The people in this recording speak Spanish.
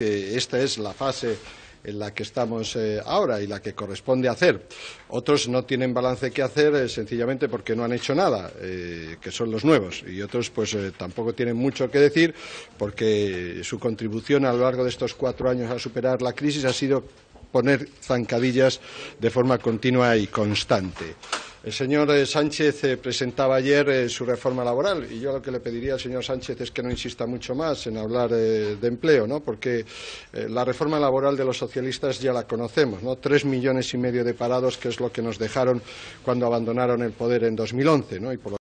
esta es la fase en la que estamos eh, ahora y la que corresponde hacer. Otros no tienen balance que hacer eh, sencillamente porque no han hecho nada, eh, que son los nuevos, y otros pues tampoco tienen mucho que decir porque su contribución a lo largo de estos cuatro años a superar la crisis ha sido poner zancadillas de forma continua y constante. El señor eh, Sánchez eh, presentaba ayer eh, su reforma laboral y yo lo que le pediría al señor Sánchez es que no insista mucho más en hablar de empleo, ¿no? porque la reforma laboral de los socialistas ya la conocemos, ¿no? tres millones y medio de parados que es lo que nos dejaron cuando abandonaron el poder en 2011. ¿no?